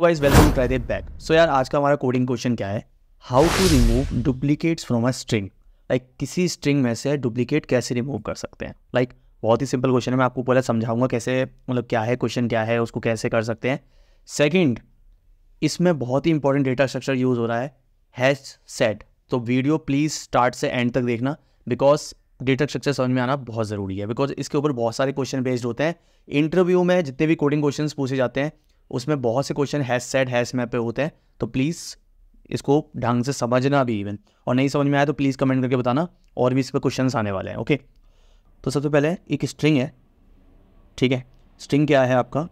Wise welcome दे back so यार आज का हमारा कोडिंग क्वेश्चन क्या है how to remove duplicates from a string like किसी स्ट्रिंग में से डुप्लीकेट कैसे रिमूव कर सकते हैं लाइक like, बहुत ही सिंपल क्वेश्चन है मैं आपको पहले समझाऊंगा कैसे मतलब क्या है क्वेश्चन क्या है उसको कैसे कर सकते हैं सेकेंड इसमें बहुत ही इंपॉर्टेंट डेटा स्ट्रक्चर यूज़ हो रहा है हैज सेट तो वीडियो प्लीज़ स्टार्ट से एंड तक देखना बिकॉज डेटा स्ट्रक्चर समझ में आना बहुत ज़रूरी है बिकॉज इसके ऊपर बहुत सारे क्वेश्चन बेस्ड होते हैं इंटरव्यू में जितने भी कोडिंग क्वेश्चन पूछे जाते हैं उसमें बहुत से question hash set hash map पे होते हैं तो प्लीज़ इसको ढंग से समझना भी इवन और नहीं समझ में आया तो प्लीज़ कमेंट करके बताना और भी इस पर क्वेश्चन आने वाले हैं ओके तो सबसे पहले एक स्ट्रिंग है ठीक है स्ट्रिंग क्या है आपका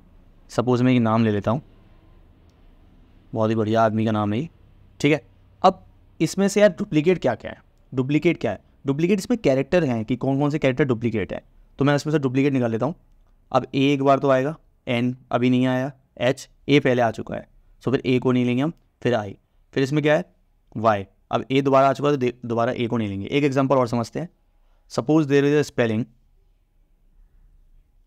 सपोज़ मैं ये नाम ले लेता हूँ बहुत ही बढ़िया आदमी का नाम है ये ठीक है अब इसमें से यार डुप्लीकेट क्या क्या है डुप्लीकेट क्या है डुप्लीकेट इसमें कैरेक्टर हैं कि कौन कौन से कैरेक्टर डुप्लीकेट है तो मैं इसमें से डुप्लीकेट निकाल लेता हूँ अब ए एक बार तो आएगा एन अभी नहीं आया एच ए पहले आ चुका है सो फिर ए को नहीं लेंगे हम फिर आई फिर इसमें क्या है वाई अब ए दोबारा आ चुका है तो दोबारा ए को नहीं लेंगे एक एग्जाम्पल और समझते हैं suppose there is a spelling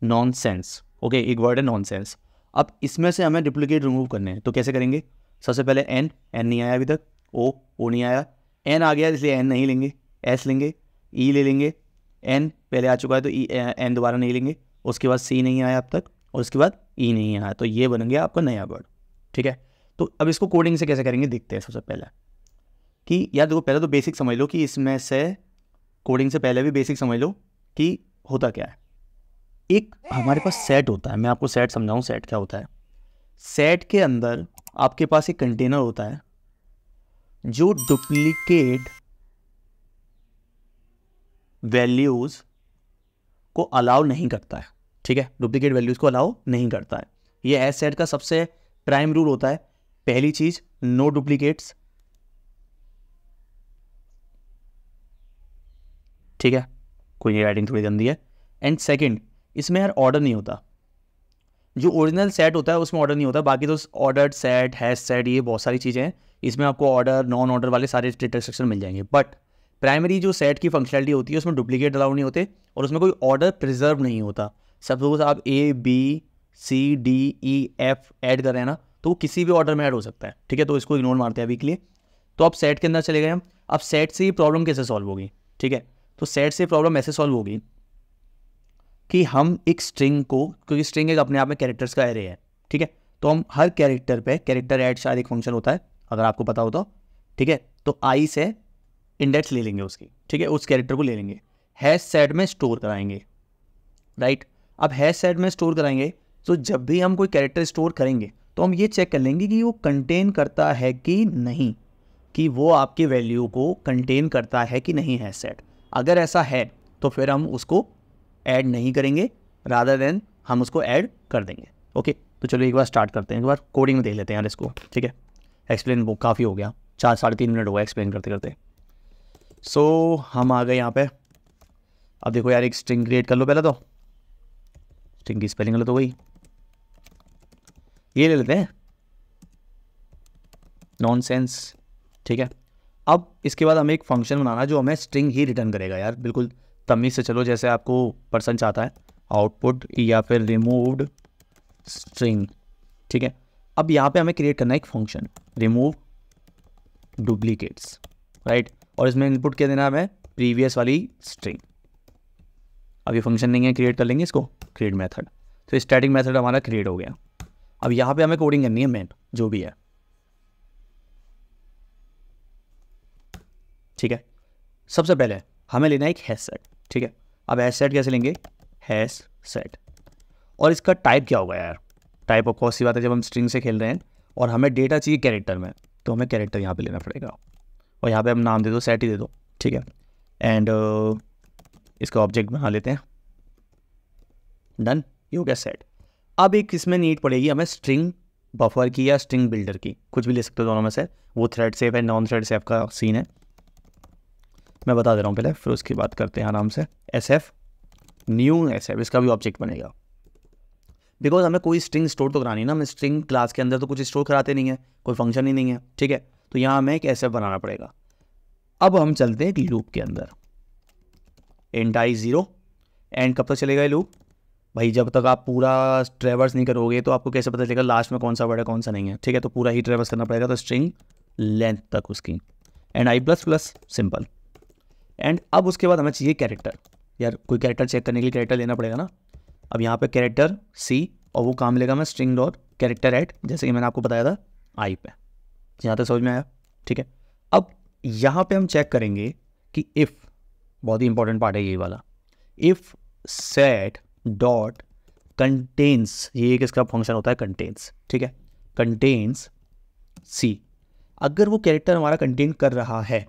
nonsense okay एक वर्ड है नॉन सेंस अब इसमें से हमें डुप्लीकेट रिमूव करने हैं तो कैसे करेंगे सबसे पहले एन एन नहीं आया अभी तक ओ ओ नहीं आया एन आ गया इसलिए एन नहीं लेंगे एस लेंगे ई e ले लेंगे एन पहले आ चुका है तो ई e, एन दोबारा नहीं लेंगे उसके बाद सी नहीं आया अब तक और उसके बाद ई e नहीं आया तो ये बन गया आपका नया वर्ड ठीक है तो अब इसको कोडिंग से कैसे करेंगे देखते हैं सबसे पहले कि यार देखो पहले तो बेसिक समझ लो कि इसमें से कोडिंग से पहले भी बेसिक समझ लो कि होता क्या है एक हमारे पास सेट होता है मैं आपको सेट समझाऊँ सेट क्या होता है सेट के अंदर आपके पास एक कंटेनर होता है जो डुप्लीकेट वैल्यूज़ को अलाउ नहीं करता है ठीक है डुप्लीकेट वैल्यूज़ को अलाउ नहीं करता है ये एस सेट का सबसे प्राइम रूल होता है पहली चीज़ नो डुप्लीकेट्स ठीक है कोई नहीं राइटिंग थोड़ी गंदी है एंड सेकंड इसमें यार ऑर्डर नहीं होता जो ओरिजिनल सेट होता है उसमें ऑर्डर नहीं होता बाकी तो ऑर्डर सेट हैश सेट ये बहुत सारी चीज़ें हैं इसमें आपको ऑर्डर नॉन ऑर्डर वाले सारे इंस्ट्रक्शन मिल जाएंगे बट प्राइमरी जो सेट की फंक्शनलिटी होती है उसमें डुप्लीकेट अलाउड नहीं होते और उसमें कोई ऑर्डर प्रिजर्व नहीं होता सपोज आप A B C D E F add कर रहे हैं ना तो वो किसी भी ऑर्डर में ऐड हो सकता है ठीक है तो इसको इग्नोर मारते हैं अभी के लिए तो आप सेट के अंदर चले गए हम अब सेट से ही प्रॉब्लम कैसे सॉल्व होगी ठीक है तो सेट से प्रॉब्लम ऐसे सॉल्व होगी कि हम एक स्ट्रिंग को क्योंकि स्ट्रिंग एक अपने आप में कैरेक्टर्स का एरे है ठीक है तो हम हर कैरेक्टर पे कैरेक्टर ऐड शायद एक फंक्शन होता है अगर आपको पता हो तो ठीक है तो आई से इंडेक्स ले लेंगे उसकी ठीक है उस कैरेक्टर को ले लेंगे हैश सेट में स्टोर कराएंगे राइट right? अब हैश सेट में स्टोर कराएंगे तो जब भी हम कोई कैरेक्टर स्टोर करेंगे तो हम ये चेक कर लेंगे कि वो कंटेन करता है कि नहीं कि वो आपकी वैल्यू को कंटेन करता है कि नहीं है सेट अगर ऐसा है तो फिर हम उसको ऐड नहीं करेंगे राधर देन हम उसको ऐड कर देंगे ओके तो चलो एक बार स्टार्ट करते हैं एक बार कोडिंग में देख लेते हैं यार इसको ठीक है एक्सप्लेन बुक काफ़ी हो गया चार साढ़े तीन मिनट हुआ एक्सप्लेन करते करते सो so, हम आ गए यहाँ पे अब देखो यार एक स्ट्रिंग क्रिएट कर लो पहले तो इनकी स्पेलिंग गलत हो गई ये ले लेते हैं नॉन सेंस ठीक है अब इसके बाद हमें एक फंक्शन बनाना जो हमें स्ट्रिंग ही रिटर्न करेगा यार बिल्कुल तमीज़ से चलो जैसे आपको पर्सन चाहता है आउटपुट या फिर रिमूव्ड स्ट्रिंग ठीक है अब यहाँ पे हमें क्रिएट करना है एक फंक्शन रिमूव डुप्लीकेट्स राइट और इसमें इनपुट क्या देना है हमें प्रीवियस वाली स्ट्रिंग अब ये फंक्शन नहीं है क्रिएट कर लेंगे इसको क्रिएट मैथड तो स्टैटिक मैथड हमारा क्रिएट हो गया अब यहाँ पर हमें कोडिंग करनी है मेन जो भी है ठीक है सबसे पहले हमें लेना है एक हैश सेट ठीक है अब हैश सेट कैसे लेंगे हैश सेट और इसका टाइप क्या होगा यार टाइप ऑफ कॉस्ट सी बात है जब हम स्ट्रिंग से खेल रहे हैं और हमें डेटा चाहिए कैरेक्टर में तो हमें कैरेक्टर यहाँ पे लेना पड़ेगा और यहाँ पे हम नाम दे दो सेट ही दे दो ठीक है एंड uh, इसका ऑब्जेक्ट बना लेते हैं डन यू गैस सेट अब एक इसमें नीड पड़ेगी हमें स्ट्रिंग बफर की या स्ट्रिंग बिल्डर की कुछ भी ले सकते हो दोनों में से वो थ्रेड सेफ है नॉन थ्रेड सेफ का सीन है मैं बता दे रहा हूँ पहले फिर उसकी बात करते हैं आराम से S F new S F इसका भी ऑब्जेक्ट बनेगा बिकॉज हमें कोई स्ट्रिंग स्टोर तो करानी ना हमें स्ट्रिंग क्लास के अंदर तो कुछ स्टोर कराते नहीं है कोई फंक्शन ही नहीं है ठीक है तो यहाँ हमें एक एस एफ बनाना पड़ेगा अब हम चलते हैं एक लूप के अंदर एंटाई ज़ीरो एंड कब तक चलेगा ये लूप भाई जब तक आप पूरा ट्रेवर्स नहीं करोगे तो आपको कैसे पता चलेगा लास्ट में कौन सा वर्ड है कौन सा नहीं है ठीक है तो पूरा ही ट्रेवर्स करना पड़ेगा तो स्ट्रिंग लेंथ तक उसकी and I plus plus simple and अब उसके बाद हमें चाहिए कैरेक्टर यार कोई कैरेक्टर चेक करने के लिए कैरेक्टर लेना पड़ेगा ना अब यहाँ पे कैरेक्टर सी और वो काम लेगा मैं स्ट्रिंग डॉट कैरेक्टर एट जैसे कि मैंने आपको बताया था आई पे यहाँ तक समझ में आया ठीक है अब यहाँ पे हम चेक करेंगे कि इफ़ बहुत ही इंपॉर्टेंट पार्ट है ये वाला इफ सेट डॉट कंटेन्स ये एक इसका फंक्शन होता है कंटेन्स ठीक है कंटेन्स सी अगर वो कैरेक्टर हमारा कंटेन कर रहा है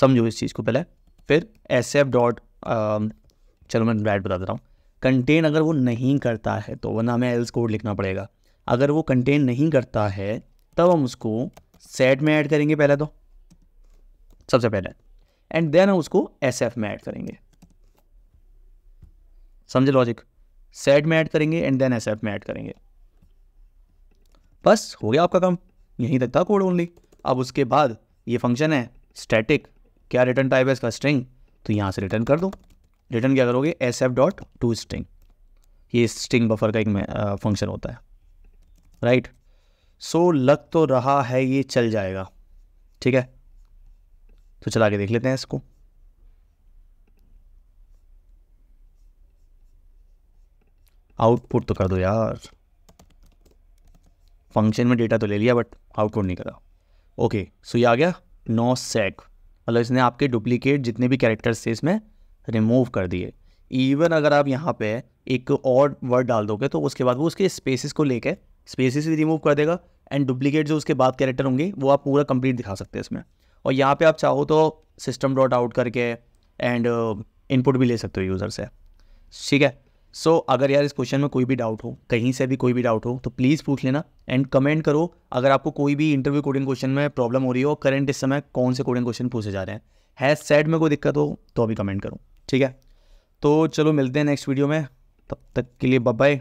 समझो इस चीज़ को पहले फिर एस एफ डॉट चलो मैं बैड बता दे रहा हूँ कंटेन अगर वो नहीं करता है तो वरना हमें एल्स कोड लिखना पड़ेगा अगर वो कंटेन नहीं करता है तब हम उसको सेट में ऐड करेंगे पहले तो सबसे पहले एंड देन हम उसको एस एफ में ऐड करेंगे समझे लॉजिक सेट में ऐड करेंगे एंड देन एस एफ में ऐड करेंगे बस हो गया आपका काम यहीं तक था कोड ओनली अब उसके बाद ये फंक्शन है स्टैटिक क्या रिटर्न टाइप है इसका स्ट्रिंग तो यहाँ से रिटर्न कर दो रिटर्न क्या करोगे S F dot to string ये स्ट्रिंग बफर का एक फंक्शन होता है राइट सो लग तो रहा है ये चल जाएगा ठीक है तो चला के देख लेते हैं इसको आउटपुट तो कर दो यार फंक्शन में डेटा तो ले लिया बट आउटपुट नहीं करा ओके सो ये आ गया नो सेक मतलब इसने आपके डुप्लीकेट जितने भी कैरेक्टर्स थे इसमें रिमूव कर दिए इवन अगर आप यहाँ पे एक और वर्ड डाल दोगे तो उसके बाद वो उसके स्पेसिस को लेकर स्पेसिस भी रिमूव कर देगा एंड डुप्लीकेट जो उसके बाद कैरेक्टर होंगे वो आप पूरा कंप्लीट दिखा सकते हैं इसमें और यहाँ पे आप चाहो तो सिस्टम डॉट आउट करके एंड इनपुट uh, भी ले सकते हो यूज़र से ठीक है सो so, अगर यार इस क्वेश्चन में कोई भी डाउट हो कहीं से भी कोई भी डाउट हो तो प्लीज़ पूछ लेना एंड कमेंट करो अगर आपको कोई भी इंटरव्यू कोडिंग क्वेश्चन में प्रॉब्लम हो रही हो करंट इस समय कौन से कोडिंग क्वेश्चन पूछे जा रहे हैं है सेट में कोई दिक्कत हो तो अभी कमेंट करो ठीक है तो चलो मिलते हैं नेक्स्ट वीडियो में तब तक के लिए बब्बाई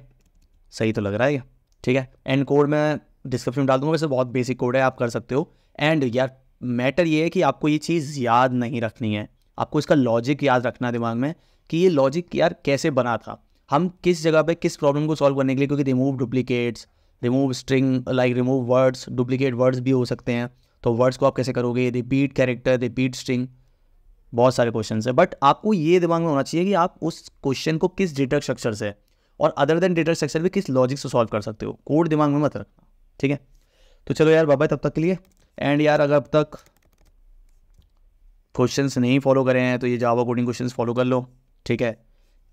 सही तो लग रहा है ठीक है एंड कोड में डिस्क्रिप्शन में डाल दूंगा वैसे बहुत बेसिक कोड है आप कर सकते हो एंड यार मैटर ये है कि आपको ये चीज़ याद नहीं रखनी है आपको इसका लॉजिक याद रखना दिमाग में कि ये लॉजिक यार कैसे बना था हम किस जगह पे किस प्रॉब्लम को सॉल्व करने के लिए क्योंकि remove duplicates remove string like remove words duplicate words भी हो सकते हैं तो वर्ड्स को आप कैसे करोगे रिपीट कैरेक्टर रिपीट स्ट्रिंग बहुत सारे क्वेश्चन है बट आपको ये दिमाग में होना चाहिए कि आप उस क्वेश्चन को किस डेटा स्ट्रक्चर से और अदर देन डेटा स्ट्रक्चर भी किस लॉजिक से सॉल्व कर सकते हो कोड दिमाग में मत रखना ठीक है तो चलो यार बाबा तब तक के लिए एंड यार अगर अब तक क्वेश्चन नहीं फॉलो करे हैं तो ये जावा कोडिंग क्वेश्चन फॉलो कर लो ठीक है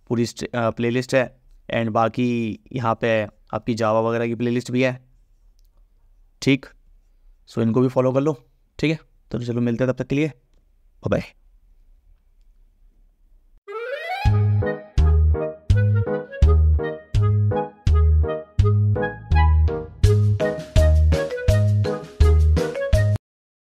पूरी प्ले लिस्ट है एंड बाकी यहाँ पे आपकी जावा वगैरह की प्लेलिस्ट भी है ठीक सो so, इनको भी फॉलो कर लो ठीक है तो चलो मिलते हैं तब तक के लिए बाय